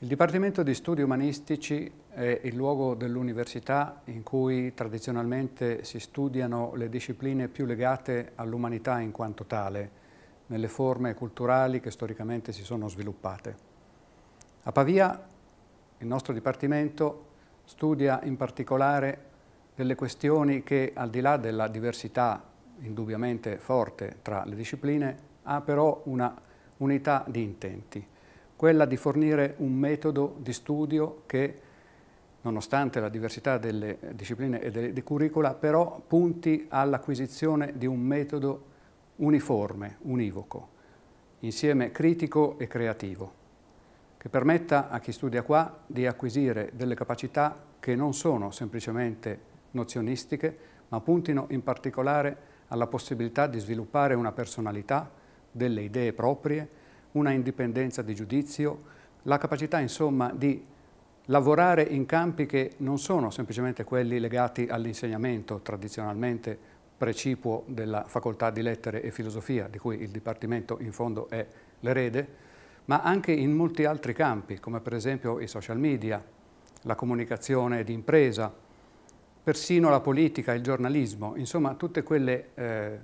Il Dipartimento di Studi Umanistici è il luogo dell'università in cui tradizionalmente si studiano le discipline più legate all'umanità in quanto tale, nelle forme culturali che storicamente si sono sviluppate. A Pavia il nostro Dipartimento studia in particolare delle questioni che al di là della diversità indubbiamente forte tra le discipline ha però una unità di intenti quella di fornire un metodo di studio che, nonostante la diversità delle discipline e dei curricula, però punti all'acquisizione di un metodo uniforme, univoco, insieme critico e creativo, che permetta a chi studia qua di acquisire delle capacità che non sono semplicemente nozionistiche, ma puntino in particolare alla possibilità di sviluppare una personalità, delle idee proprie, una indipendenza di giudizio, la capacità insomma di lavorare in campi che non sono semplicemente quelli legati all'insegnamento tradizionalmente precipuo della facoltà di lettere e filosofia, di cui il Dipartimento in fondo è l'erede, ma anche in molti altri campi, come per esempio i social media, la comunicazione di impresa, persino la politica, il giornalismo, insomma tutte quelle, eh,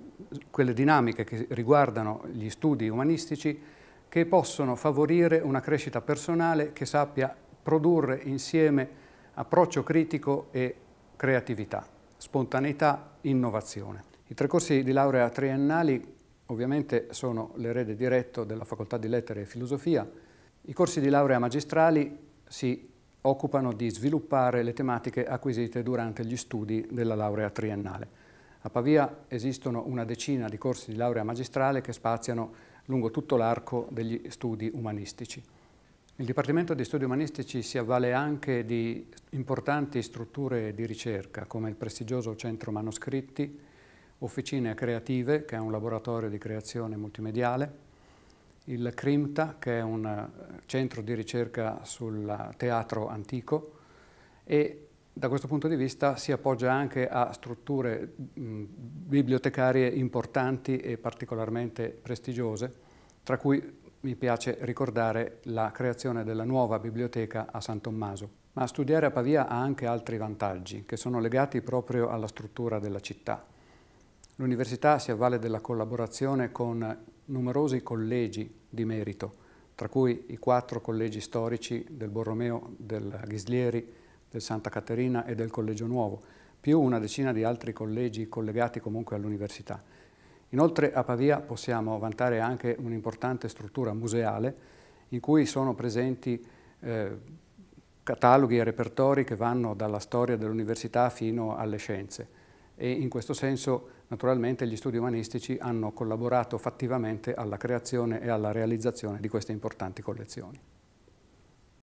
quelle dinamiche che riguardano gli studi umanistici che possono favorire una crescita personale che sappia produrre insieme approccio critico e creatività, spontaneità, innovazione. I tre corsi di laurea triennali ovviamente sono l'erede diretto della Facoltà di Lettere e Filosofia. I corsi di laurea magistrali si occupano di sviluppare le tematiche acquisite durante gli studi della laurea triennale. A Pavia esistono una decina di corsi di laurea magistrale che spaziano lungo tutto l'arco degli studi umanistici. Il Dipartimento di Studi Umanistici si avvale anche di importanti strutture di ricerca come il prestigioso Centro Manoscritti, Officine Creative, che è un laboratorio di creazione multimediale, il CRIMTA, che è un eh, centro di ricerca sul eh, teatro antico, e da questo punto di vista si appoggia anche a strutture mh, bibliotecarie importanti e particolarmente prestigiose, tra cui mi piace ricordare la creazione della nuova biblioteca a San Tommaso. Ma studiare a Pavia ha anche altri vantaggi, che sono legati proprio alla struttura della città. L'università si avvale della collaborazione con numerosi collegi di merito, tra cui i quattro collegi storici del Borromeo, del Ghislieri, del Santa Caterina e del Collegio Nuovo, più una decina di altri collegi collegati comunque all'università. Inoltre a Pavia possiamo vantare anche un'importante struttura museale in cui sono presenti eh, cataloghi e repertori che vanno dalla storia dell'università fino alle scienze e in questo senso naturalmente gli studi umanistici hanno collaborato fattivamente alla creazione e alla realizzazione di queste importanti collezioni.